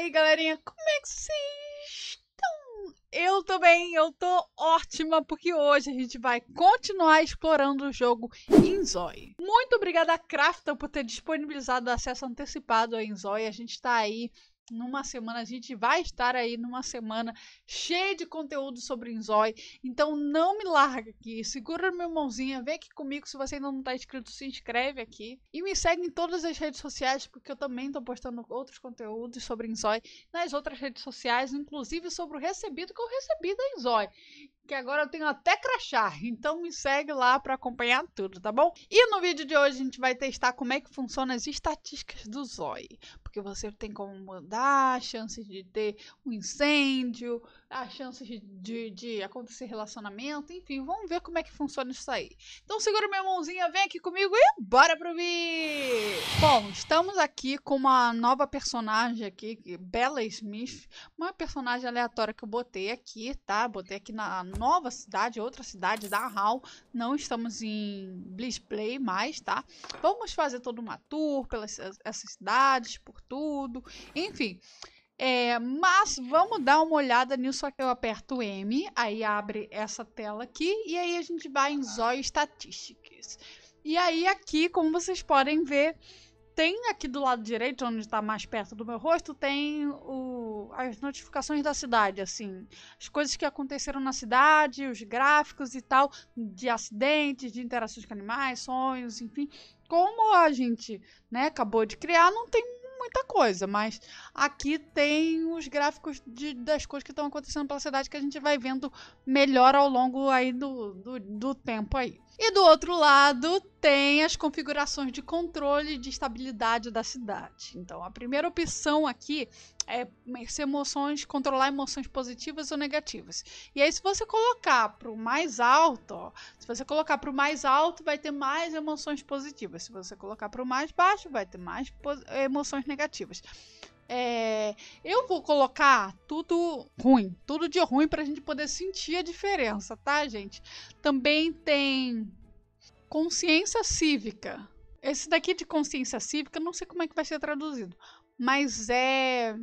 aí, galerinha, como é que vocês estão? Eu tô bem, eu tô ótima, porque hoje a gente vai continuar explorando o jogo Inzoi. Muito obrigada a Crafton por ter disponibilizado acesso antecipado a Inzoi, a gente tá aí numa semana, a gente vai estar aí numa semana cheia de conteúdo sobre Inzói. Então não me larga aqui, segura minha mãozinha, vem aqui comigo. Se você ainda não está inscrito, se inscreve aqui. E me segue em todas as redes sociais, porque eu também estou postando outros conteúdos sobre Inzói nas outras redes sociais, inclusive sobre o recebido que eu recebi da Inzói que agora eu tenho até crachá. Então me segue lá para acompanhar tudo, tá bom? E no vídeo de hoje a gente vai testar como é que funciona as estatísticas do Zoe, Porque você tem como mudar chances de ter um incêndio, as chances de, de acontecer relacionamento, enfim, vamos ver como é que funciona isso aí. Então segura minha mãozinha, vem aqui comigo e bora pro vídeo! Bom, estamos aqui com uma nova personagem aqui, Bella Smith, uma personagem aleatória que eu botei aqui, tá? Botei aqui na nova cidade, outra cidade da Hall, não estamos em Blitzplay mais, tá? Vamos fazer toda uma tour pelas essas cidades, por tudo, enfim... É, mas vamos dar uma olhada nisso aqui. Eu aperto M, aí abre essa tela aqui, e aí a gente vai em Zóio Statistics. E aí aqui, como vocês podem ver, tem aqui do lado direito, onde está mais perto do meu rosto, tem o, as notificações da cidade, assim, as coisas que aconteceram na cidade, os gráficos e tal, de acidentes, de interações com animais, sonhos, enfim. Como a gente, né, acabou de criar, não tem muita coisa, mas aqui tem os gráficos de, das coisas que estão acontecendo pela cidade que a gente vai vendo melhor ao longo aí do, do, do tempo aí. E do outro lado tem as configurações de controle de estabilidade da cidade. Então a primeira opção aqui é emoções, controlar emoções positivas ou negativas. E aí se você colocar para o mais alto, ó, se você colocar para o mais alto vai ter mais emoções positivas. Se você colocar para o mais baixo vai ter mais emoções negativas. É, eu vou colocar tudo ruim, tudo de ruim para a gente poder sentir a diferença, tá, gente? Também tem consciência cívica. Esse daqui de consciência cívica, não sei como é que vai ser traduzido, mas é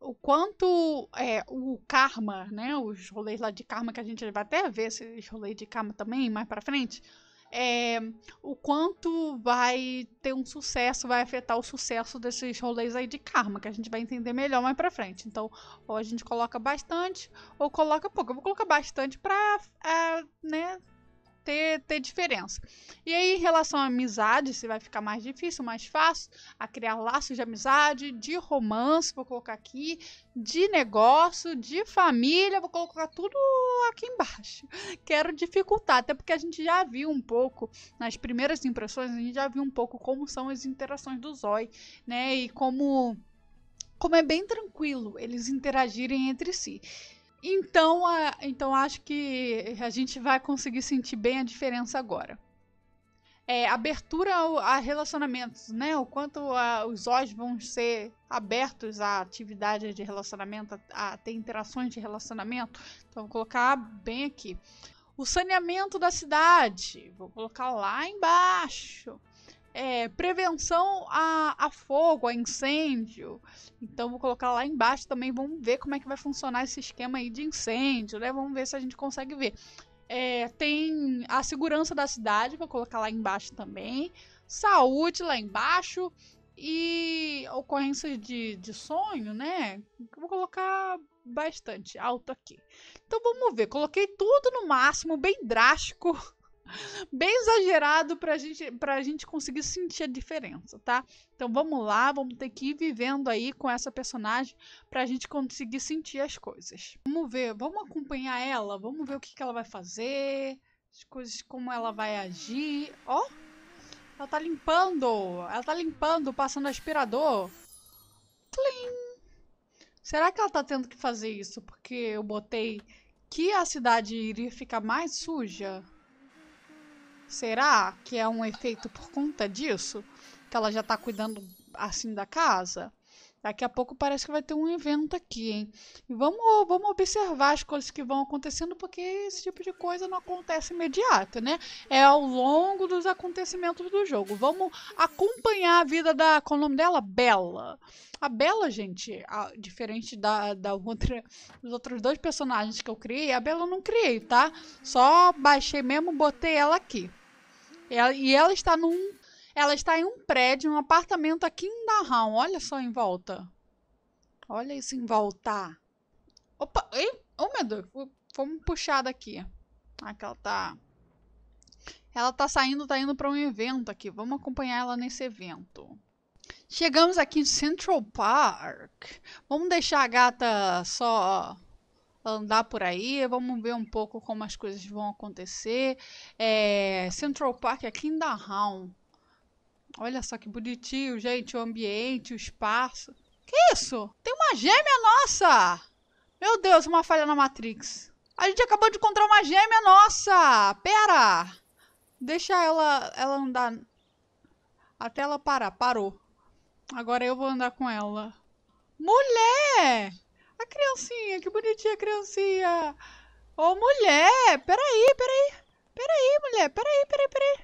o quanto é, o karma, né? Os rolês lá de karma que a gente vai até ver esses rolês de karma também mais para frente é, o quanto vai ter um sucesso, vai afetar o sucesso desses rolês aí de karma, que a gente vai entender melhor mais pra frente. Então, ou a gente coloca bastante, ou coloca pouco. Eu vou colocar bastante pra, é, né, ter, ter diferença. E aí, em relação à amizade, se vai ficar mais difícil, mais fácil, a criar laços de amizade, de romance, vou colocar aqui, de negócio, de família, vou colocar tudo aqui embaixo. Quero dificultar, até porque a gente já viu um pouco, nas primeiras impressões, a gente já viu um pouco como são as interações do Zoi, né? E como como é bem tranquilo eles interagirem entre si. Então, a, então acho que a gente vai conseguir sentir bem a diferença agora. É, abertura a relacionamentos, né? O quanto a, os olhos vão ser abertos a atividades de relacionamento, a, a ter interações de relacionamento. Então, vou colocar bem aqui. O saneamento da cidade, vou colocar lá embaixo é, prevenção a, a fogo, a incêndio. Então vou colocar lá embaixo também. Vamos ver como é que vai funcionar esse esquema aí de incêndio, né? Vamos ver se a gente consegue ver. É, tem a segurança da cidade, vou colocar lá embaixo também. Saúde lá embaixo. E ocorrência de, de sonho, né? Vou colocar bastante alto aqui. Então vamos ver. Coloquei tudo no máximo, bem drástico bem exagerado para gente, a gente conseguir sentir a diferença, tá? Então vamos lá, vamos ter que ir vivendo aí com essa personagem para a gente conseguir sentir as coisas. Vamos ver, vamos acompanhar ela, vamos ver o que, que ela vai fazer, as coisas, como ela vai agir. Ó, oh, ela tá limpando, ela tá limpando, passando aspirador. Tling! Será que ela tá tendo que fazer isso porque eu botei que a cidade iria ficar mais suja? Será que é um efeito por conta disso? Que ela já tá cuidando assim da casa? Daqui a pouco parece que vai ter um evento aqui, hein? E vamos, vamos observar as coisas que vão acontecendo, porque esse tipo de coisa não acontece imediato, né? É ao longo dos acontecimentos do jogo. Vamos acompanhar a vida da. Qual é o nome dela? Bela. A Bela, gente, a, diferente da, da outra, dos outros dois personagens que eu criei, a Bela eu não criei, tá? Só baixei mesmo, botei ela aqui. Ela, e ela está num. Ela está em um prédio, um apartamento aqui em Darrão. Olha só em volta. Olha isso em volta. Opa! Ei, oh meu Deus! Fomos puxar daqui. Aqui ah, ela tá. Ela tá saindo, tá indo para um evento aqui. Vamos acompanhar ela nesse evento. Chegamos aqui em Central Park. Vamos deixar a gata só andar por aí, vamos ver um pouco como as coisas vão acontecer. É, Central Park aqui em Downtown. Olha só que bonitinho, gente, o ambiente, o espaço. Que isso? Tem uma gêmea nossa! Meu Deus, uma falha na Matrix. A gente acabou de encontrar uma gêmea nossa! Pera! Deixa ela, ela andar até ela parar. Parou. Agora eu vou andar com ela. Mulher! A criancinha, que bonitinha a criancinha. Ô, oh, mulher, peraí, peraí. Peraí, mulher, peraí, peraí, peraí.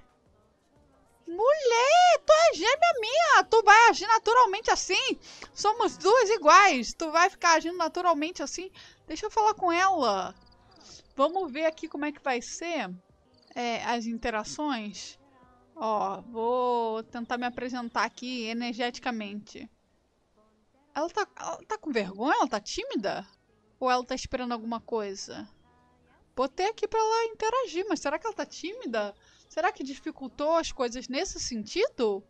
Mulher, tu é gêmea minha. Tu vai agir naturalmente assim. Somos duas iguais. Tu vai ficar agindo naturalmente assim. Deixa eu falar com ela. Vamos ver aqui como é que vai ser é, as interações. Ó, vou tentar me apresentar aqui energeticamente. Ela tá, ela tá com vergonha? Ela tá tímida? Ou ela tá esperando alguma coisa? Botei aqui para ela interagir, mas será que ela tá tímida? Será que dificultou as coisas nesse sentido?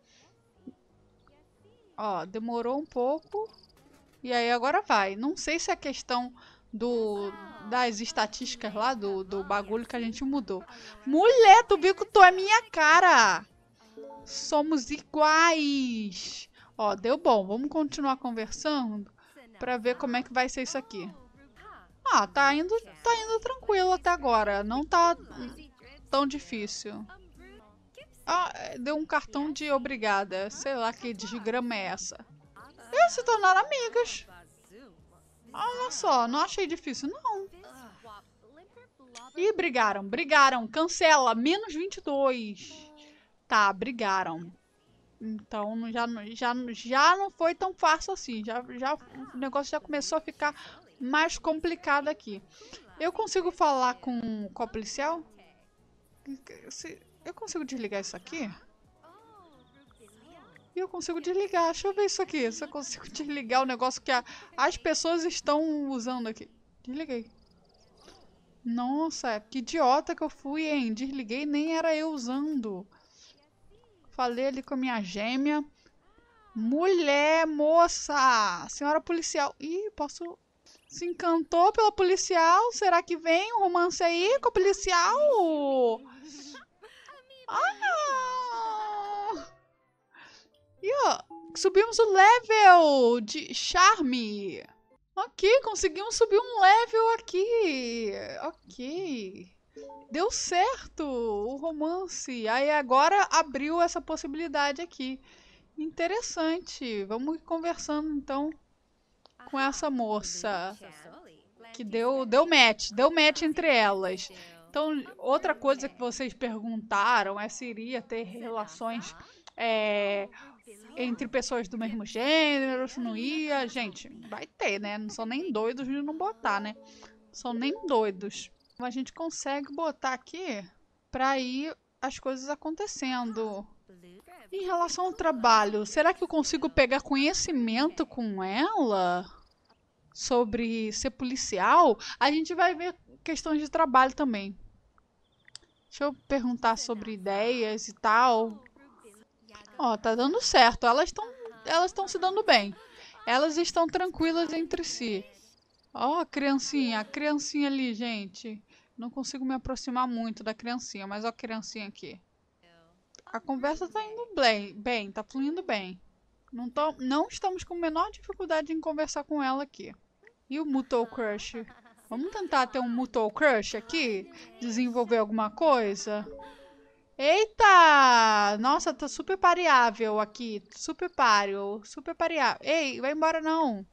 Ó, demorou um pouco. E aí agora vai. Não sei se é questão do das estatísticas lá, do, do bagulho que a gente mudou. Mulher, tu bico tu é minha cara! Somos iguais! Ó, deu bom. Vamos continuar conversando para ver tá como é que vai ser isso aqui. Ah, tá indo, tá indo tranquilo até agora. Não tá tão difícil. Ah, é, deu um cartão de obrigada. Sei lá que desgrama é essa. Eles se tornaram amigas. Ah, olha só, não achei difícil, não. Ah. Ih, brigaram, brigaram. Cancela, menos 22. Tá, brigaram. Então já, já, já não foi tão fácil assim. Já, já, o negócio já começou a ficar mais complicado aqui. Eu consigo falar com, com a policial? Eu consigo desligar isso aqui? E eu consigo desligar. Deixa eu ver isso aqui. Se eu consigo desligar o negócio que a, as pessoas estão usando aqui. Desliguei. Nossa, que idiota que eu fui, hein? Desliguei, nem era eu usando. Falei ali com a minha gêmea. Mulher, moça, senhora policial. Ih, posso. Se encantou pela policial? Será que vem um romance aí com a policial? Ah! E ó, subimos o level de charme. Ok, conseguimos subir um level aqui. Ok deu certo o romance. Aí agora abriu essa possibilidade aqui. Interessante. Vamos conversando então com ah, essa moça que deu deu match, deu match entre ah, elas. Então, outra coisa que vocês perguntaram é se iria ter tá relações é, entre pessoas do mesmo gênero, se não ia. Gente, vai ter, né? Não são nem doidos de não botar, né? são nem doidos a gente consegue botar aqui para ir as coisas acontecendo. Em relação ao trabalho, será que eu consigo pegar conhecimento com ela sobre ser policial? A gente vai ver questões de trabalho também. Deixa eu perguntar sobre ideias e tal. Ó, oh, tá dando certo. Elas estão elas estão se dando bem. Elas estão tranquilas entre si. Ó, oh, criancinha, a criancinha ali, gente. Não consigo me aproximar muito da criancinha, mas a criancinha aqui. A conversa tá indo bem, bem tá fluindo bem. Não, tô, não estamos com menor dificuldade em conversar com ela aqui. E o Mutual Crush? Vamos tentar ter um Mutual Crush aqui? Desenvolver alguma coisa? Eita! Nossa, tá super pareável aqui. Super páreo. Super pareável. Ei, vai embora não.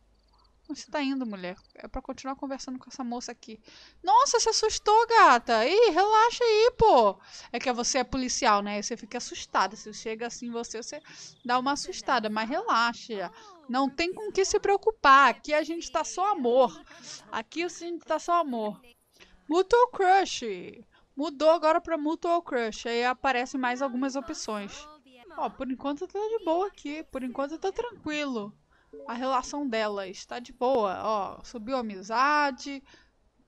Você tá indo, mulher. É para continuar conversando com essa moça aqui. Nossa, se assustou, gata. Ih, relaxa aí, pô. É que você é policial, né? Você fica assustada. Se chega assim você, você dá uma assustada. Mas relaxa. Não tem com que se preocupar. Aqui a gente tá só amor. Aqui a gente tá só amor. Mutual Crush. Mudou agora pra Mutual Crush. Aí aparecem mais algumas opções. Ó, por enquanto tá de boa aqui. Por enquanto tá tranquilo a relação dela está de boa, ó, subiu a amizade,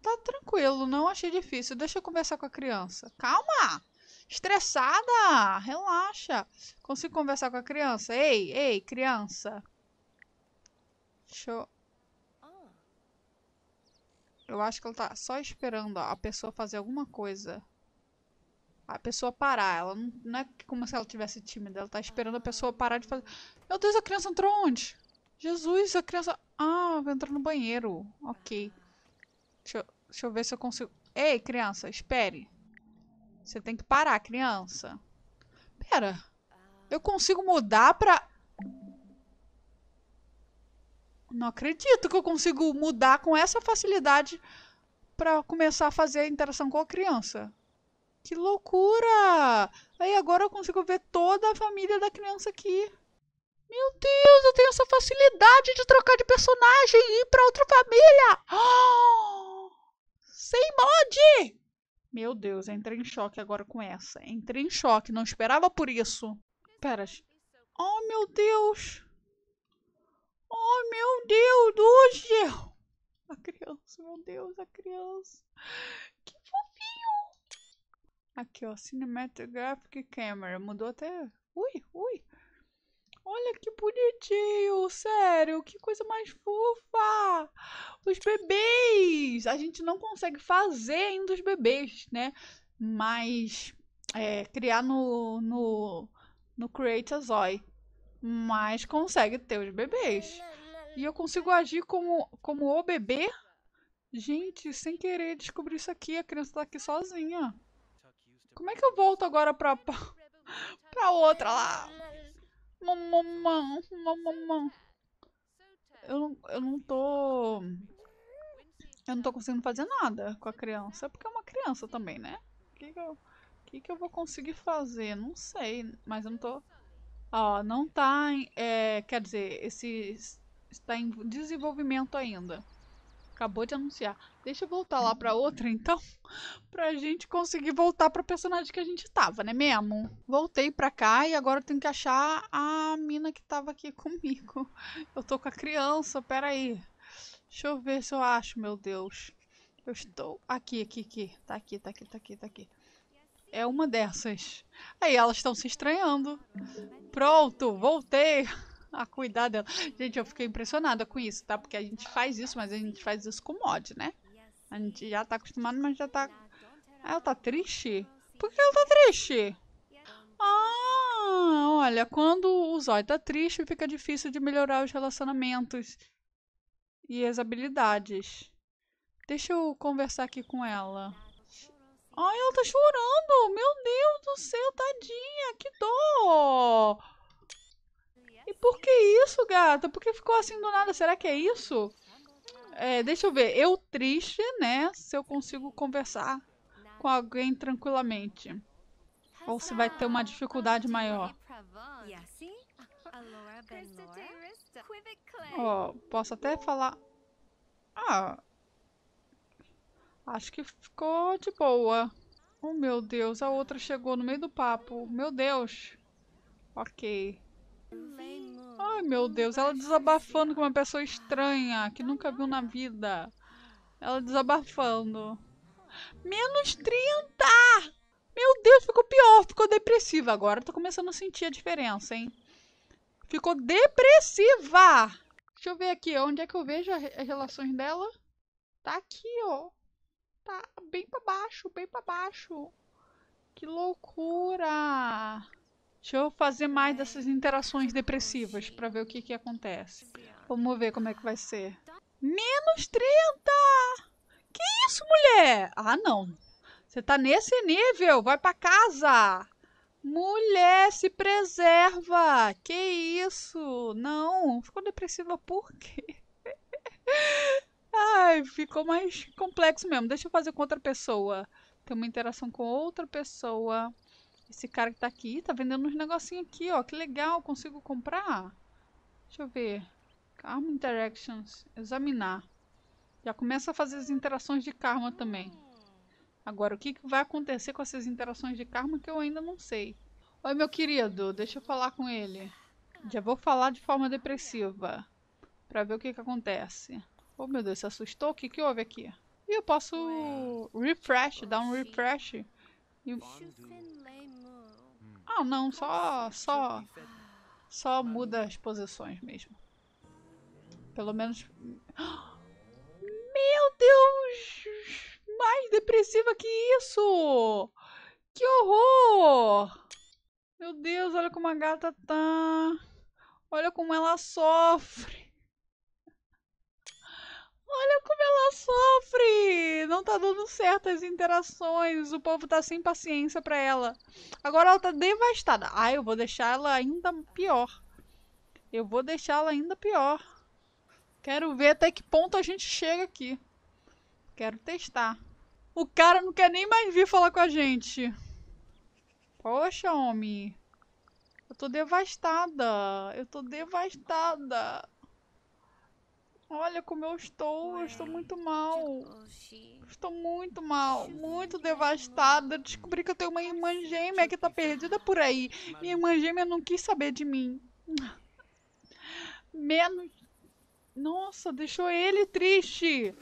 tá tranquilo, não achei difícil, deixa eu conversar com a criança. Calma! Estressada, relaxa. Consigo conversar com a criança? Ei, ei, criança. Show! eu... acho que ela tá só esperando a pessoa fazer alguma coisa. A pessoa parar. Ela não, não é como se ela tivesse tímida. Ela tá esperando a pessoa parar de fazer. Meu Deus, a criança entrou onde? Jesus, a criança... Ah, vai entrar no banheiro. Ok. Deixa eu, deixa eu ver se eu consigo... Ei, criança, espere. Você tem que parar, criança. Pera. Eu consigo mudar pra... Não acredito que eu consigo mudar com essa facilidade para começar a fazer a interação com a criança. Que loucura! Aí agora eu consigo ver toda a família da criança aqui. Meu Deus, eu tenho essa facilidade de trocar de personagem e ir pra outra família. sem mod! Meu Deus, entrei em choque agora com essa. Entrei em choque, não esperava por isso. Pera. Oh, meu Deus. Oh, meu Deus do céu. A criança, meu Deus, a criança. Que fofinho. Aqui, ó, cinematographic Camera. Mudou até... Ui, ui. Olha que bonitinho, sério, que coisa mais fofa! Os bebês! A gente não consegue fazer ainda os bebês, né? Mas é, criar no, no, no Create a Zoy. Mas consegue ter os bebês. E eu consigo agir como, como o bebê? Gente, sem querer descobrir isso aqui. A criança tá aqui sozinha. Como é que eu volto agora pra, pra, pra outra lá? Mamamã, mamamã. Eu não, eu não tô. Eu não tô conseguindo fazer nada com a criança. É porque é uma criança também, né? O que, que, eu, que, que eu vou conseguir fazer? Não sei, mas eu não tô. Ó, não tá. Em, é, quer dizer, esse está em desenvolvimento ainda. Acabou de anunciar. Deixa eu voltar lá pra outra, então, pra gente conseguir voltar pra personagem que a gente tava, né mesmo? Voltei pra cá e agora eu tenho que achar a mina que tava aqui comigo. Eu tô com a criança, peraí. Deixa eu ver se eu acho, meu Deus. Eu estou aqui, aqui, aqui. Tá aqui, tá aqui, tá aqui, tá aqui. É uma dessas. Aí elas estão se estranhando. Pronto, voltei a cuidar dela. Gente, eu fiquei impressionada com isso, tá? Porque a gente faz isso, mas a gente faz isso com mod, né? A gente já tá acostumado, mas já tá... Ah, ela tá triste? Por que ela tá triste? Ah, olha, quando o Zói tá triste, fica difícil de melhorar os relacionamentos e as habilidades. Deixa eu conversar aqui com ela. Ai, ela tá chorando! Meu Deus do céu, tadinha, que dor! E por que isso, gata? Por que ficou assim do nada? Será que é isso? É, deixa eu ver. Eu triste, né? Se eu consigo conversar com alguém tranquilamente. Ou se vai ter uma dificuldade maior. Assim? Ó, oh, posso até falar. Ah. Acho que ficou de boa. Oh, meu Deus, a outra chegou no meio do papo. Meu Deus. Ok. Ai, meu Deus, ela desabafando com uma pessoa estranha que nunca viu na vida. Ela desabafando. Menos 30! Meu Deus, ficou pior, ficou depressiva. Agora tô tá começando a sentir a diferença, hein? Ficou depressiva! Deixa eu ver aqui, onde é que eu vejo as relações dela? Tá aqui, ó. Tá bem pra baixo, bem pra baixo. Que loucura! Deixa eu fazer mais é. dessas interações depressivas para ver o que que acontece. Vamos ver como é que vai ser. Menos 30! Que isso, mulher? Ah, não. Você tá nesse nível. Vai para casa. Mulher, se preserva. Que isso? Não. Ficou depressiva por quê? Ai, ficou mais complexo mesmo. Deixa eu fazer com outra pessoa. Tem uma interação com outra pessoa. Esse cara que tá aqui tá vendendo uns negocinhos aqui, ó. Que legal, consigo comprar? Deixa eu ver. Karma Interactions. Examinar. Já começa a fazer as interações de karma também. Agora, o que, que vai acontecer com essas interações de karma que eu ainda não sei. Oi, meu querido. Deixa eu falar com ele. Já vou falar de forma depressiva. Pra ver o que que acontece. Oh, meu Deus, se assustou? O que que houve aqui? E eu posso refresh, dar um refresh. E ah, não, só só é só muda as posições mesmo. Pelo menos Meu Deus! Mais depressiva que isso! Que horror! Meu Deus, olha como a gata tá. Olha como ela sofre. Olha como ela sofre! Não tá dando certo as interações, o povo tá sem paciência para ela. Agora ela tá devastada. Ah, eu vou deixar ela ainda pior. Eu vou deixar ela ainda pior. Quero ver até que ponto a gente chega aqui. Quero testar. O cara não quer nem mais vir falar com a gente. Poxa, homem. Eu tô devastada. Eu tô devastada. Olha como eu estou, eu estou muito mal. Estou muito mal, muito devastada. Descobri que eu tenho uma irmã gêmea que está perdida por aí. Minha irmã gêmea não quis saber de mim. Menos. Nossa, deixou ele triste.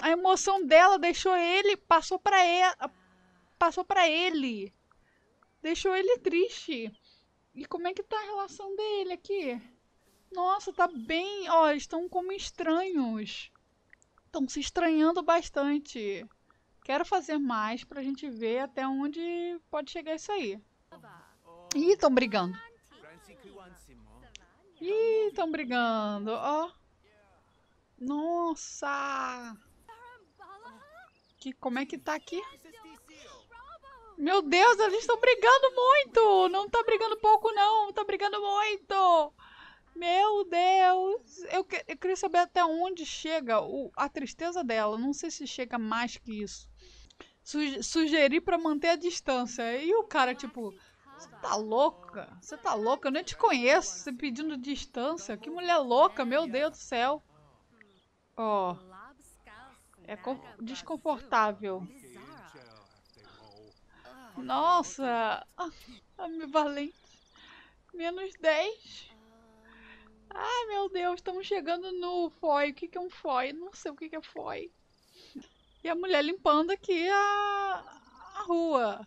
A emoção dela deixou ele, passou para ela, passou para ele. Deixou ele triste. E como é que tá a relação dele aqui? Nossa, tá bem. Ó, estão como estranhos. Estão se estranhando bastante. Quero fazer mais pra gente ver até onde pode chegar isso aí. Ih, estão brigando. Ih, estão brigando. Ó. Nossa! Que, como é que tá aqui? Meu Deus, eles estão brigando muito! Não tá brigando pouco, não! Tá brigando muito! Meu Deus! Eu, que, eu queria saber até onde chega o, a tristeza dela. Não sei se chega mais que isso. sugerir sugeri para manter a distância. E o cara, tipo, você tá louca? Você tá louca? Eu nem te conheço. Você pedindo distância. Que mulher louca, meu Deus do céu. Ó. Oh. É desconfortável. Nossa! Ah, me valente. Menos 10. Ai meu Deus, estamos chegando no FOI. O que, que é um FOI? Não sei o que, que é FOI. E a mulher limpando aqui a, a rua.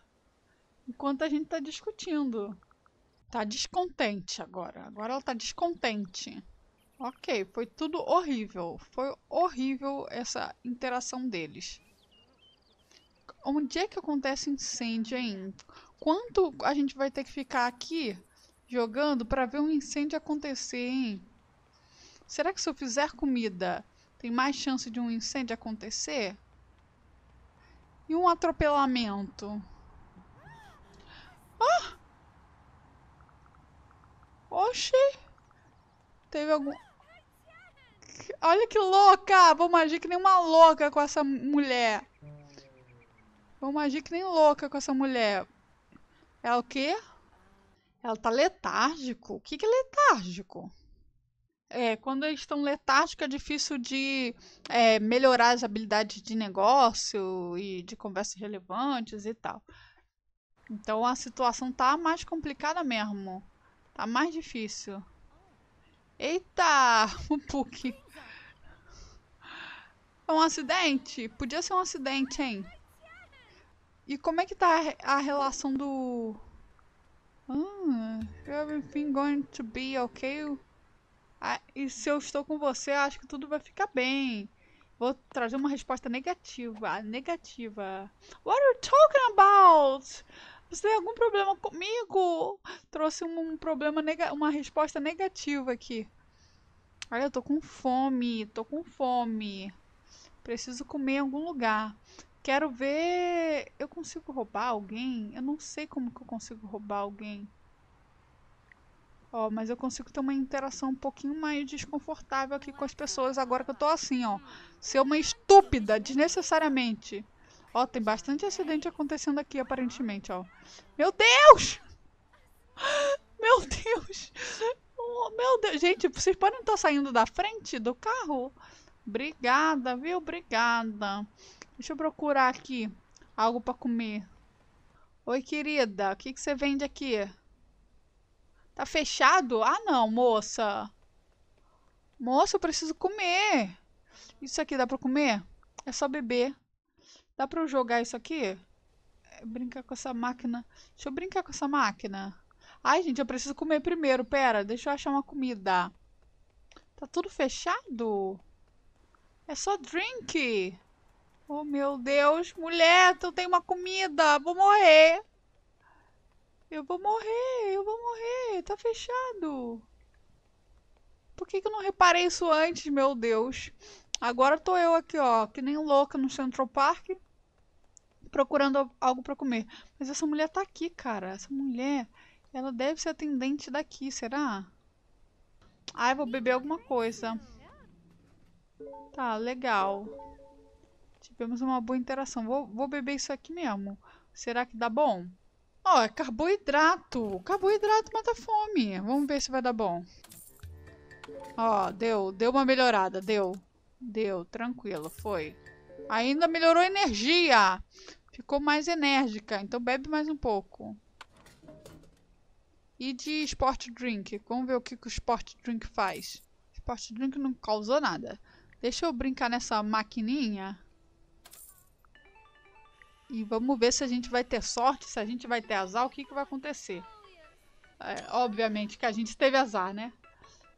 Enquanto a gente está discutindo. Tá descontente agora. Agora ela tá descontente. Ok, foi tudo horrível. Foi horrível essa interação deles. Onde é que acontece incêndio, hein? Quanto a gente vai ter que ficar aqui jogando para ver um incêndio acontecer, hein? Será que se eu fizer comida tem mais chance de um incêndio acontecer? E um atropelamento? Ah! Oxi! Teve algum. Olha que louca! Vamos agir que nem uma louca com essa mulher. Vamos agir que nem louca com essa mulher. É o quê? Ela tá letárgico? O que, que é letárgico? É, quando eles estão letárgicos é difícil de é, melhorar as habilidades de negócio e de conversas relevantes e tal. Então a situação tá mais complicada mesmo. Tá mais difícil. Eita! Um Puck. É um acidente? Podia ser um acidente, hein? E como é que tá a relação do Hum, everything going to be okay. Ah, e se eu estou com você, acho que tudo vai ficar bem. Vou trazer uma resposta negativa. Ah, negativa. What are you talking about? Você tem algum problema comigo? Trouxe um, um problema uma resposta negativa aqui. Olha, eu tô com fome, tô com fome. Preciso comer em algum lugar. Quero ver. Eu consigo roubar alguém? Eu não sei como que eu consigo roubar alguém. Ó, oh, mas eu consigo ter uma interação um pouquinho mais desconfortável aqui com as pessoas agora que eu tô assim, ó. Ser uma estúpida, desnecessariamente. Ó, oh, tem bastante acidente acontecendo aqui, aparentemente, ó. Meu Deus! Meu Deus! Oh, meu Deus! Gente, vocês podem estar saindo da frente do carro? Obrigada, viu? Obrigada. Deixa eu procurar aqui algo para comer. Oi, querida, o que, que você vende aqui? Tá fechado? Ah, não, moça. Moça, eu preciso comer. Isso aqui dá para comer? É só beber. Dá para eu jogar isso aqui? É, brincar com essa máquina. Deixa eu brincar com essa máquina. Ai, gente, eu preciso comer primeiro. Pera, deixa eu achar uma comida. Tá tudo fechado? É só drink. Oh, meu Deus, mulher, tu tem uma comida, vou morrer. Eu vou morrer, eu vou morrer, tá fechado. Por que, que eu não reparei isso antes, meu Deus? Agora tô eu aqui, ó, que nem louca no Central Park, procurando algo para comer. Mas essa mulher tá aqui, cara. Essa mulher, ela deve ser atendente daqui, será? Ai, vou beber alguma coisa. Tá, legal tivemos uma boa interação. Vou, vou beber isso aqui mesmo. Será que dá bom? Ó, oh, é carboidrato. Carboidrato mata fome. Vamos ver se vai dar bom. Ó, oh, deu, deu uma melhorada, deu. Deu, tranquilo, foi. Ainda melhorou a energia. Ficou mais enérgica, então bebe mais um pouco. E de Sport Drink. Vamos ver o que, que o Sport Drink faz. Sport Drink não causou nada. Deixa eu brincar nessa maquininha. E vamos ver se a gente vai ter sorte, se a gente vai ter azar, o que, que vai acontecer. É, obviamente que a gente teve azar, né?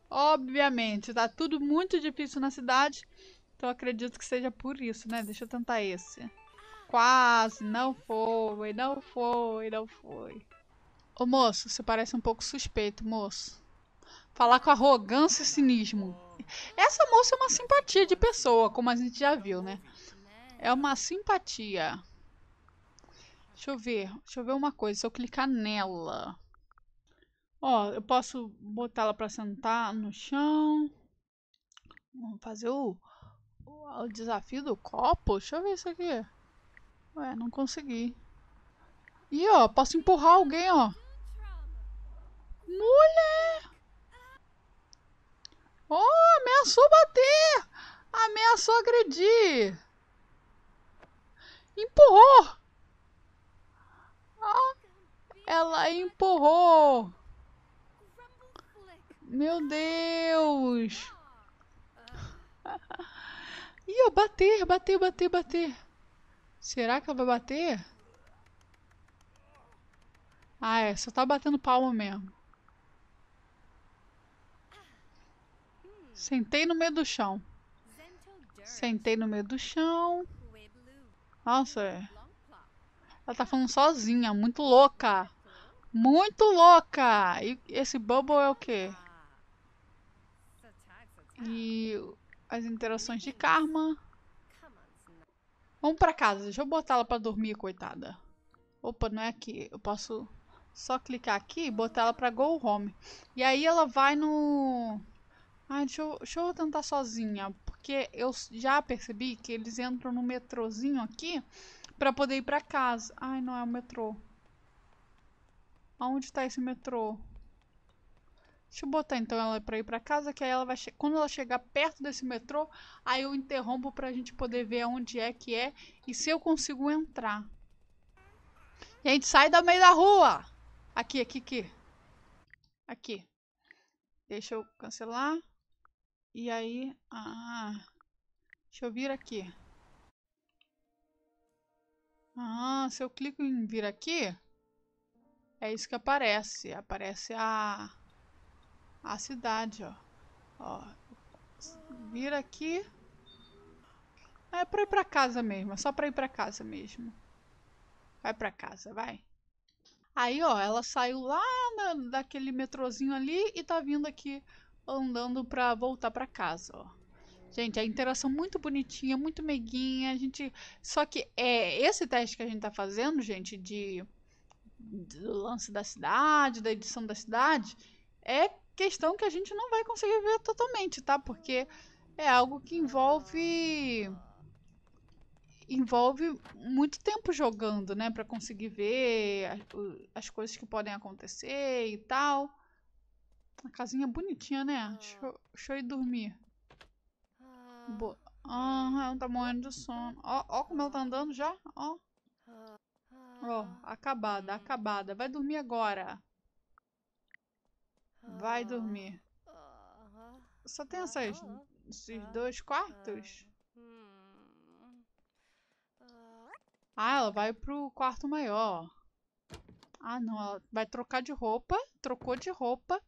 Obviamente, tá tudo muito difícil na cidade. Então acredito que seja por isso, né? Deixa eu tentar esse. Quase, não foi, não foi, não foi. Ô moço, você parece um pouco suspeito, moço. Falar com arrogância e cinismo. Essa moça é uma simpatia de pessoa, como a gente já viu, né? É uma simpatia. Deixa eu ver. Deixa eu ver uma coisa. Se eu clicar nela. Ó, eu posso botá-la para sentar no chão. Vamos fazer o, o, o, desafio do copo. Deixa eu ver isso aqui. Ué, não consegui. E ó, posso empurrar alguém, ó. Mulher! Oh, ameaçou bater! Ameaçou agredir! Empurrou! empurrou! Meu Deus! Ih, eu bater, bater, bater, bater. Será que ela vai bater? Ah, é, só tá batendo palma mesmo. Sentei no meio do chão. Sentei no meio do chão. Nossa, é. ela tá falando sozinha, muito louca. Muito louca! E esse bubble é o quê? E as interações de karma. Vamos pra casa. Deixa eu botar ela pra dormir, coitada. Opa, não é aqui. Eu posso só clicar aqui e botar ela pra go home. E aí ela vai no... Ai, deixa eu, deixa eu tentar sozinha. Porque eu já percebi que eles entram no metrozinho aqui pra poder ir pra casa. Ai, não é o metrô. Aonde tá esse metrô? Deixa eu botar então ela pra ir pra casa, que aí ela vai quando ela chegar perto desse metrô, aí eu interrompo pra gente poder ver onde é que é e se eu consigo entrar. E a gente sai do meio da rua! Aqui, aqui, aqui. Aqui. Deixa eu cancelar. E aí... Ah... Deixa eu vir aqui. Ah, se eu clico em vir aqui... É isso que aparece. Aparece a, a cidade, ó. ó. Vira aqui. É pra ir pra casa mesmo. É só pra ir pra casa mesmo. Vai pra casa, vai. Aí, ó, ela saiu lá na, daquele metrozinho ali e tá vindo aqui andando pra voltar pra casa, ó. Gente, a interação muito bonitinha, muito meiguinha. A gente. Só que é esse teste que a gente tá fazendo, gente, de do lance da cidade, da edição da cidade, é questão que a gente não vai conseguir ver totalmente, tá? Porque é algo que envolve envolve muito tempo jogando, né, para conseguir ver as, coisas que podem acontecer e tal. A casinha é bonitinha, né? Ah. Deixa eu, deixa eu ir dormir. Boa. Ah, ela tá morrendo de sono. Ó, ó como ela tá andando já, ó. Ó, oh, acabada, acabada. Vai dormir agora. Vai ah, dormir. Ah, Só tem essas, esses dois quartos? Hum. Ah, ela vai pro quarto maior. Ah, não. Ela vai trocar de roupa. Trocou de roupa.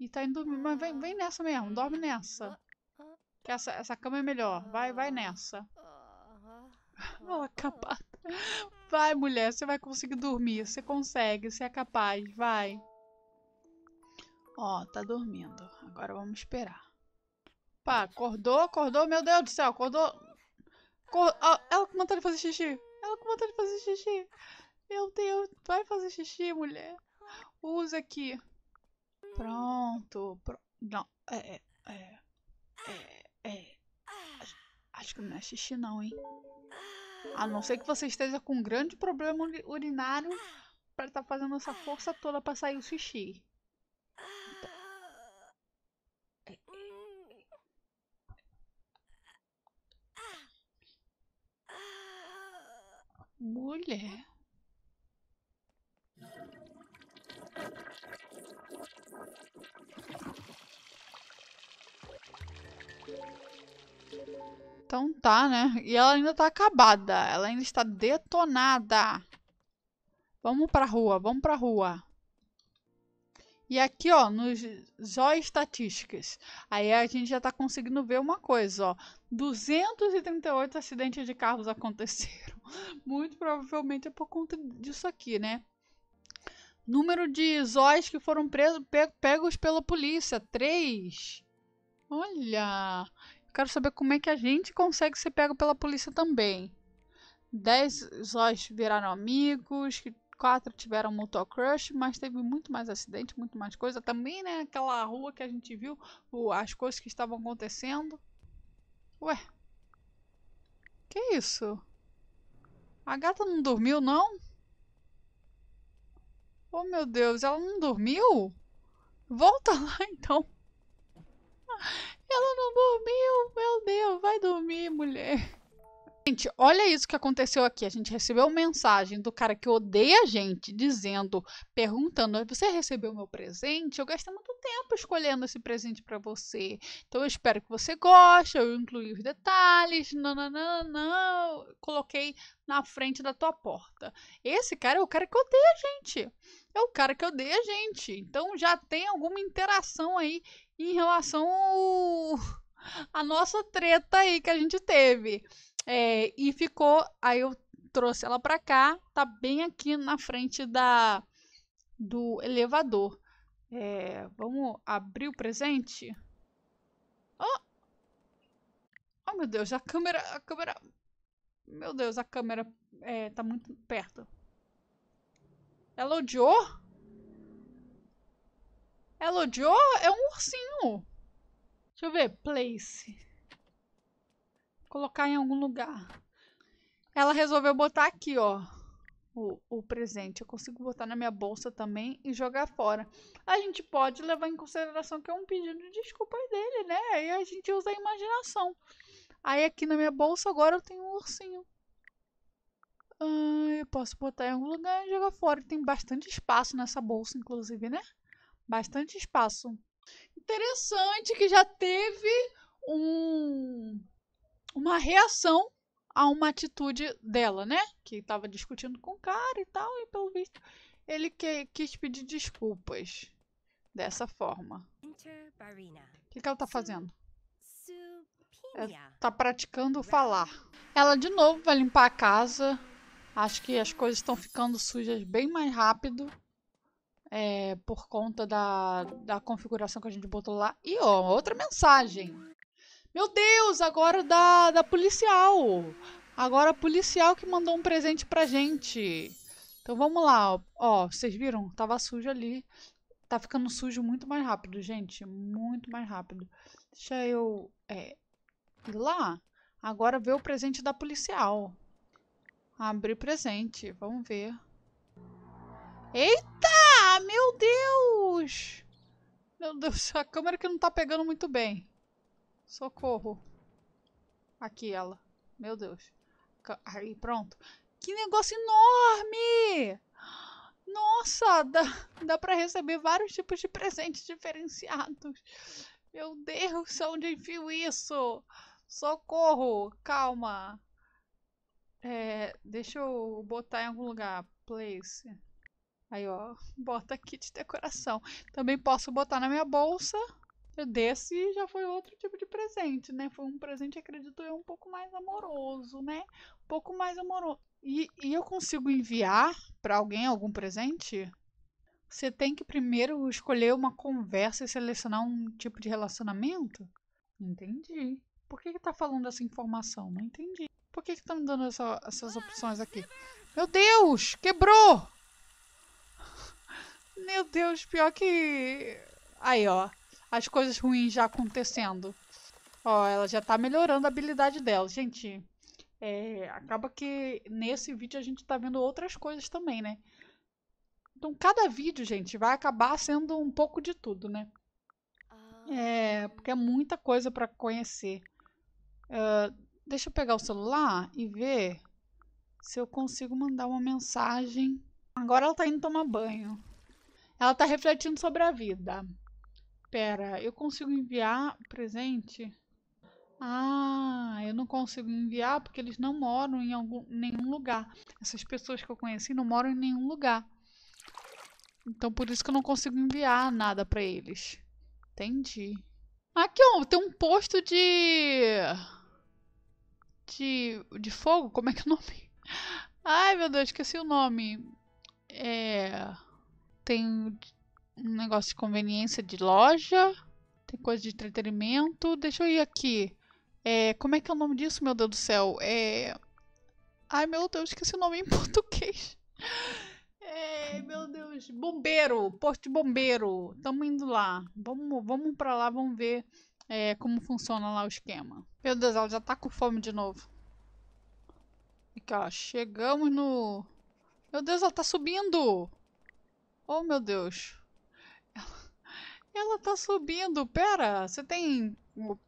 E tá indo dormir. Mas vem, vem nessa mesmo. Dorme nessa. Que essa, essa cama é melhor. Vai, vai nessa. Ela acabada. Vai, mulher, você vai conseguir dormir. Você consegue, você é capaz, vai. Ó, tá dormindo. Agora vamos esperar. Pá, acordou, acordou. Meu Deus do céu, acordou. Ah, ela com vontade de fazer xixi. Ela com vontade de fazer xixi. Meu Deus, vai fazer xixi, mulher. Usa aqui. Pronto. Pro... Não, é, é, é, é. é. Acho que não é xixi não, hein. A não ser que você esteja com um grande problema urinário para estar tá fazendo essa força toda para sair o xixi. Então. Mulher. Então tá, né? E ela ainda tá acabada. Ela ainda está detonada. Vamos pra rua, vamos pra rua. E aqui, ó, nos estatísticas, aí a gente já tá conseguindo ver uma coisa, ó. 238 acidentes de carros aconteceram. Muito provavelmente é por conta disso aqui, né? Número de zóis que foram presos, pe pegos pela polícia, 3. Olha! Quero saber como é que a gente consegue ser pego pela polícia também. Dez sós viraram amigos, quatro tiveram crush, mas teve muito mais acidente, muito mais coisa. Também, né, aquela rua que a gente viu, as coisas que estavam acontecendo. Ué, que isso? A gata não dormiu, não? Oh, meu Deus, ela não dormiu? Volta lá, então. Ela não dormiu! Meu Deus, vai dormir, mulher! Gente, olha isso que aconteceu aqui. A gente recebeu uma mensagem do cara que odeia a gente, dizendo, perguntando: Você recebeu meu presente? Eu gastei muito tempo escolhendo esse presente para você. Então eu espero que você goste. Eu incluí os detalhes. Não, não, não, não. Coloquei na frente da tua porta. Esse cara é o cara que odeia a gente. É o cara que odeia a gente. Então já tem alguma interação aí em relação ao... a nossa treta aí que a gente teve. É, e ficou, aí eu trouxe ela para cá, tá bem aqui na frente da do elevador. É, vamos abrir o presente? Oh! oh, meu Deus, a câmera, a câmera... Meu Deus, a câmera é, tá muito perto. Ela odiou? Ela odiou? É um ursinho. Deixa eu ver, place colocar em algum lugar. Ela resolveu botar aqui, ó. O, o, presente. Eu consigo botar na minha bolsa também e jogar fora. A gente pode levar em consideração que é um pedido de desculpas dele, né? Aí a gente usa a imaginação. Aí aqui na minha bolsa agora eu tenho um ursinho. Ah, eu posso botar em algum lugar e jogar fora. Tem bastante espaço nessa bolsa, inclusive, né? Bastante espaço. Interessante que já teve um uma reação a uma atitude dela, né? Que estava discutindo com o cara e tal, e pelo visto ele que, quis pedir desculpas dessa forma. O que, que ela tá fazendo? Ela é, tá praticando falar. Ela de novo vai limpar a casa. Acho que as coisas estão ficando sujas bem mais rápido. É, por conta da, da configuração que a gente botou lá. E ó, outra mensagem. Meu Deus, agora da, da policial. Agora a policial que mandou um presente pra gente. Então vamos lá, ó. vocês viram? Tava sujo ali. Tá ficando sujo muito mais rápido, gente. Muito mais rápido. Deixa eu é, ir lá. Agora ver o presente da policial. Abrir presente. Vamos ver. Eita! Meu Deus! Meu Deus, a câmera que não tá pegando muito bem. Socorro. Aqui ela. Meu Deus. Aí, pronto. Que negócio enorme! Nossa, dá, dá para receber vários tipos de presentes diferenciados. Meu Deus, onde enfio isso? Socorro, calma. É, deixa eu botar em algum lugar. Place. Aí, ó, bota kit de decoração. Também posso botar na minha bolsa desse já foi outro tipo de presente, né? Foi um presente, acredito eu, um pouco mais amoroso, né? Um pouco mais amoroso. E, e eu consigo enviar para alguém algum presente? Você tem que primeiro escolher uma conversa e selecionar um tipo de relacionamento? Entendi. Por que, que tá falando essa informação? Não entendi. Por que, que tá me dando essa, essas opções aqui? Meu Deus! Quebrou! Meu Deus, pior que. Aí, ó as coisas ruins já acontecendo. Ó, ela já tá melhorando a habilidade dela. Gente, é, acaba que nesse vídeo a gente tá vendo outras coisas também, né? Então, cada vídeo, gente, vai acabar sendo um pouco de tudo, né? Ah, é, porque é muita coisa para conhecer. Uh, deixa eu pegar o celular e ver se eu consigo mandar uma mensagem. Agora ela tá indo tomar banho. Ela tá refletindo sobre a vida. Pera, eu consigo enviar presente? Ah, eu não consigo enviar porque eles não moram em algum, nenhum lugar. Essas pessoas que eu conheci não moram em nenhum lugar. Então por isso que eu não consigo enviar nada para eles. Entendi. Aqui, ó, tem um posto de... De... De fogo? Como é que é o nome? Ai, meu Deus, esqueci o nome. É... Tem um negócio de conveniência de loja, tem coisa de entretenimento. Deixa eu ir aqui. É, como é que é o nome disso, meu Deus do céu? É... Ai, meu Deus, esqueci o nome em português. É, meu Deus. Bombeiro, posto de bombeiro. Tamo indo lá. Vamos, vamos pra lá, vamos ver é, como funciona lá o esquema. Meu Deus, ela já tá com fome de novo. Aqui, ó. Chegamos no... Meu Deus, ela tá subindo! Oh, meu Deus. Ela tá subindo, pera, você tem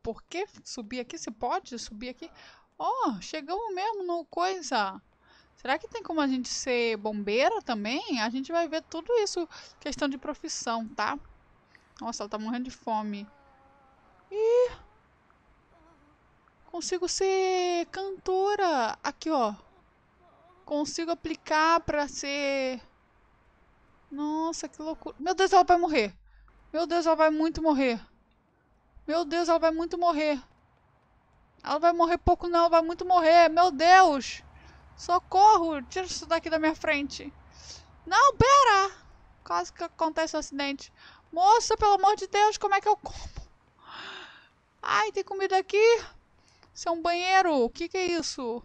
por que subir aqui? Você pode subir aqui? Oh, chegamos mesmo no coisa. Será que tem como a gente ser bombeira também? A gente vai ver tudo isso, questão de profissão, tá? Nossa, ela tá morrendo de fome. E consigo ser cantora. Aqui, ó. Consigo aplicar para ser nossa, que loucura. Meu Deus, ela vai morrer. Meu Deus, ela vai muito morrer. Meu Deus, ela vai muito morrer. Ela vai morrer pouco não, ela vai muito morrer. Meu Deus. Socorro, tira isso daqui da minha frente. Não, pera. Quase que acontece um acidente. Moça, pelo amor de Deus, como é que eu como? Ai, tem comida aqui. Isso é um banheiro. O que que é isso?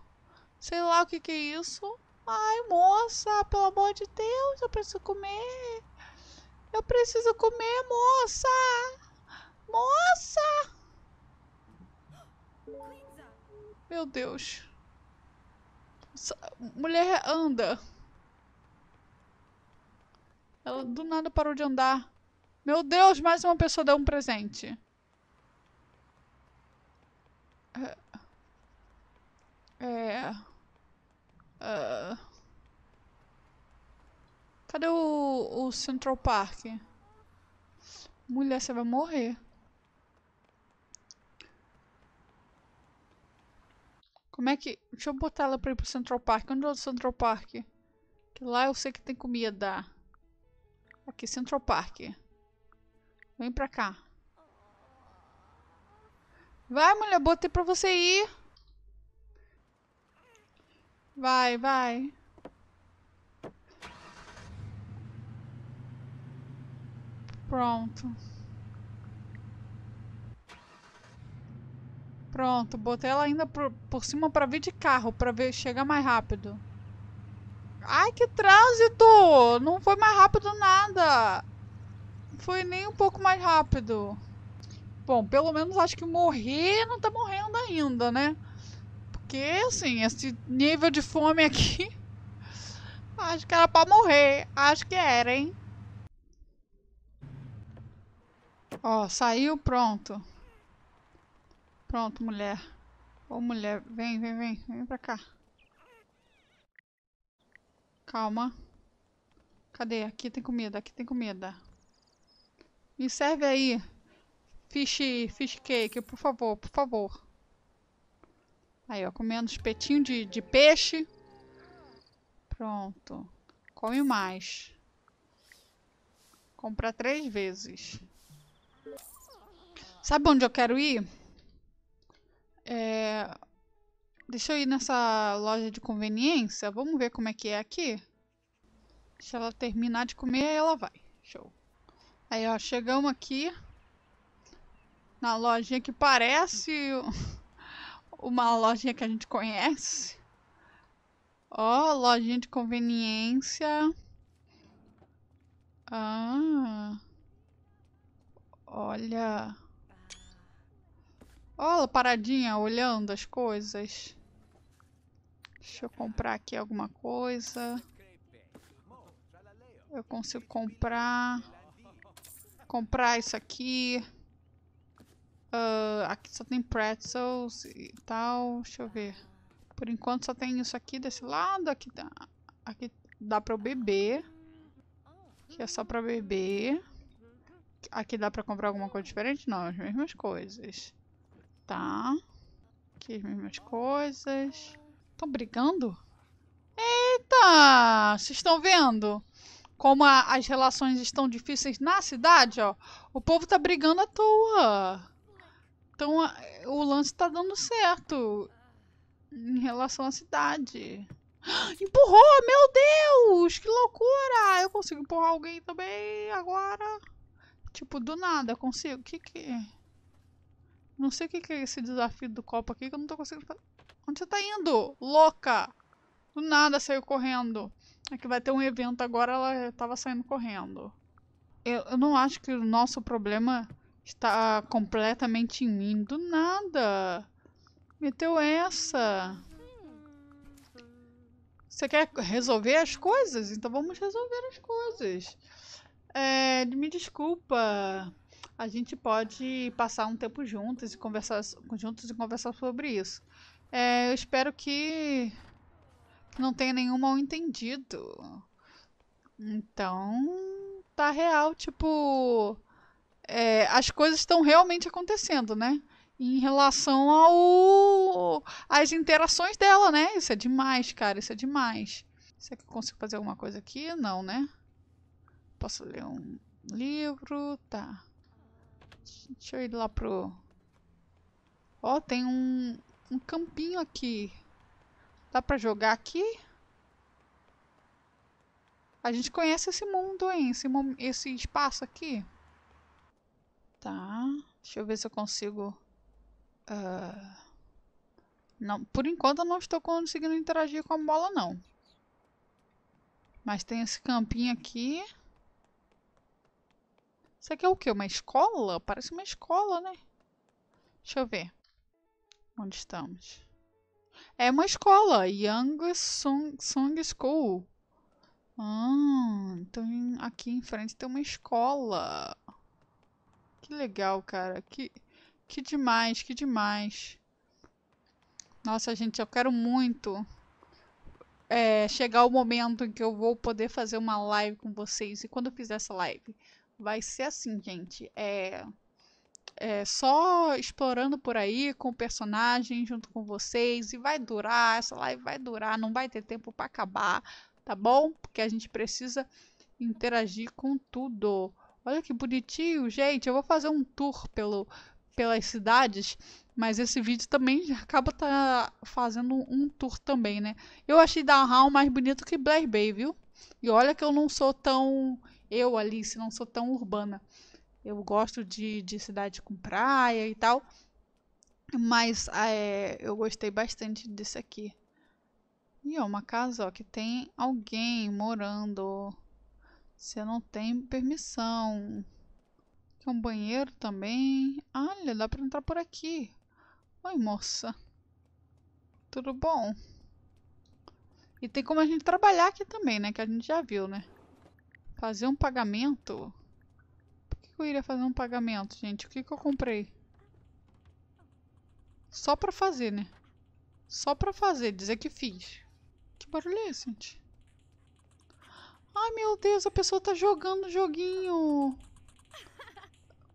Sei lá o que que é isso. Ai, moça, pelo amor de Deus, eu preciso comer. Eu preciso comer, moça! Moça! Meu Deus. mulher anda. Ela do nada parou de andar. Meu Deus, mais uma pessoa deu um presente. É. é... Uh... Cadê o, o Central Park? Mulher, você vai morrer. Como é que... Deixa eu botar ela pra ir pro Central Park. Onde é o Central Park? Que lá eu sei que tem comida. Aqui, Central Park. Vem pra cá. Vai, mulher, botei pra você ir. Vai, vai. Pronto. Pronto, botei ela ainda por, por cima pra vir de carro, pra ver chegar mais rápido. Ai, que trânsito! Não foi mais rápido nada. Não foi nem um pouco mais rápido. Bom, pelo menos acho que morrer não tá morrendo ainda, né? Porque, assim, esse nível de fome aqui. Acho que era pra morrer. Acho que era, hein? Ó, saiu, pronto. Pronto, mulher. Ô, mulher, vem, vem, vem. Vem pra cá. Calma. Cadê? Aqui tem comida, aqui tem comida. Me serve aí. Fish, fish cake, por favor, por favor. Aí, ó, comendo espetinho de, de peixe. Pronto. Come mais. Comprar três vezes. Sabe onde eu quero ir? É... Deixa eu ir nessa loja de conveniência. Vamos ver como é que é aqui. Deixa ela terminar de comer, ela vai. Show. Aí, ó, chegamos aqui. Na lojinha que parece uma lojinha que a gente conhece. Ó, oh, lojinha de conveniência. Ah. Olha. Olha, paradinha, olhando as coisas. Deixa eu comprar aqui alguma coisa. Eu consigo comprar. Comprar isso aqui. Uh, aqui só tem pretzels e tal. Deixa eu ver. Por enquanto só tem isso aqui desse lado. Aqui dá, tá, aqui dá pra eu beber. Aqui é só pra beber. Aqui dá pra comprar alguma coisa diferente? Não, as mesmas coisas. Tá. Aqui as mesmas coisas. Estão brigando? Eita! Vocês estão vendo? Como a, as relações estão difíceis na cidade, ó. O povo tá brigando à toa. Então o lance tá dando certo em relação à cidade. Empurrou! Meu Deus! Que loucura! Eu consigo empurrar alguém também agora. Tipo, do nada consigo. O que que. Não sei o que que é esse desafio do copo aqui que eu não tô conseguindo fazer. Onde você tá indo? Louca! Do nada saiu correndo. É que vai ter um evento agora, ela tava saindo correndo. Eu, eu não acho que o nosso problema está completamente em mim. Do nada. Meteu essa. Você quer resolver as coisas? Então vamos resolver as coisas. É, me desculpa. A gente pode passar um tempo juntos e conversar juntos e conversar sobre isso. É, eu espero que não tenha nenhum mal entendido. Então, tá real, tipo, é, as coisas estão realmente acontecendo, né? Em relação ao às interações dela, né? Isso é demais, cara, isso é demais. Será que eu consigo fazer alguma coisa aqui? Não, né? Posso ler um livro, tá. Deixa eu ir lá pro... Ó, oh, tem um, um campinho aqui. Dá pra jogar aqui? A gente conhece esse mundo, hein? Esse, esse espaço aqui. Tá. Deixa eu ver se eu consigo. Uh... Não, por enquanto eu não estou conseguindo interagir com a bola, não. Mas tem esse campinho aqui. Isso aqui é o quê? Uma escola? Parece uma escola, né? Deixa eu ver. Onde estamos? É uma escola. Young Sung, Sung School. Ah, então aqui em frente tem uma escola que legal, cara. Que, que demais, que demais. Nossa, gente, eu quero muito é, chegar o momento em que eu vou poder fazer uma live com vocês. E quando eu fizer essa live, vai ser assim, gente. É, é só explorando por aí com o personagem junto com vocês. E vai durar, essa live vai durar, não vai ter tempo para acabar, tá bom? Porque a gente precisa interagir com tudo. Olha que bonitinho, gente. Eu vou fazer um tour pelo, pelas cidades, mas esse vídeo também acaba tá fazendo um tour também, né? Eu achei Downtown mais bonito que Blair Bay, viu? E olha que eu não sou tão eu Alice, não sou tão urbana. Eu gosto de, de cidade com praia e tal. Mas é, eu gostei bastante desse aqui. E é uma casa ó, que tem alguém morando. Você não tem permissão. Tem um banheiro também. Olha, dá pra entrar por aqui. Oi, moça. Tudo bom? E tem como a gente trabalhar aqui também, né? Que a gente já viu, né? Fazer um pagamento. Por que eu iria fazer um pagamento, gente? O que, que eu comprei? Só pra fazer, né? Só pra fazer, dizer que fiz. Que barulho é esse, gente? Ai meu Deus, a pessoa tá jogando joguinho.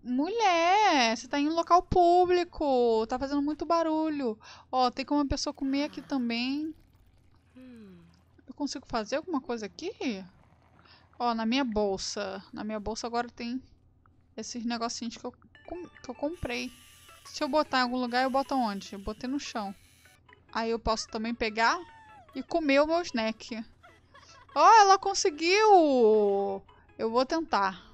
Mulher, você tá em um local público, tá fazendo muito barulho. Ó, tem como a pessoa comer aqui também. Eu consigo fazer alguma coisa aqui? Ó, na minha bolsa. Na minha bolsa agora tem esses negocinhos que eu, que eu comprei. Se eu botar em algum lugar, eu boto onde? Eu botei no chão. Aí eu posso também pegar e comer o meu snack. Oh, ela conseguiu! Eu vou tentar.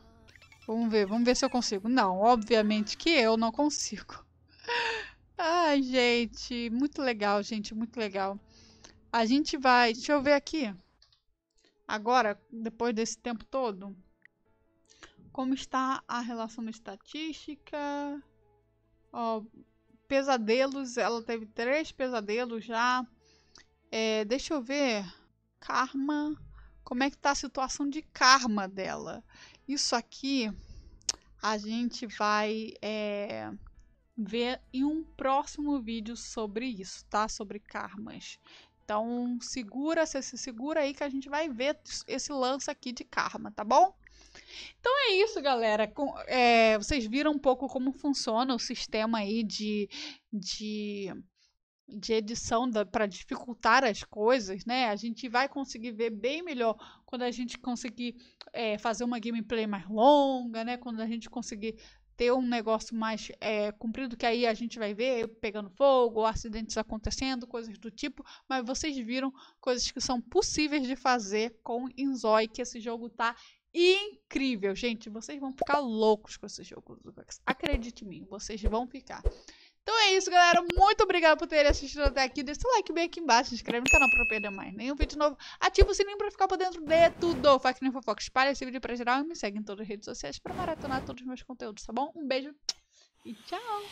Vamos ver, vamos ver se eu consigo. Não, obviamente que eu não consigo. Ai, gente, muito legal, gente, muito legal. A gente vai, deixa eu ver aqui. Agora, depois desse tempo todo, como está a relação da estatística? pesadelos, ela teve três pesadelos já. É, deixa eu ver. Karma como é que está a situação de karma dela. Isso aqui a gente vai é, ver em um próximo vídeo sobre isso, tá? Sobre karmas. Então segura, se segura aí que a gente vai ver esse lance aqui de karma, tá bom? Então é isso, galera. Com, é, vocês viram um pouco como funciona o sistema aí de, de de edição para dificultar as coisas, né? A gente vai conseguir ver bem melhor quando a gente conseguir é, fazer uma gameplay mais longa, né? Quando a gente conseguir ter um negócio mais é, comprido, que aí a gente vai ver pegando fogo, acidentes acontecendo, coisas do tipo. Mas vocês viram coisas que são possíveis de fazer com Inzoi, que esse jogo tá incrível, gente. Vocês vão ficar loucos com esse jogo. Acredite em mim, vocês vão ficar. Então é isso, galera. Muito obrigado por terem assistido até aqui. Deixa o like bem aqui embaixo, se inscreve no canal tá pra não perder mais nenhum vídeo novo. Ativa o sininho pra ficar por dentro de tudo. Faz que nem fofoca, espalha esse vídeo pra geral e me segue em todas as redes sociais pra maratonar todos os meus conteúdos, tá bom? Um beijo e tchau!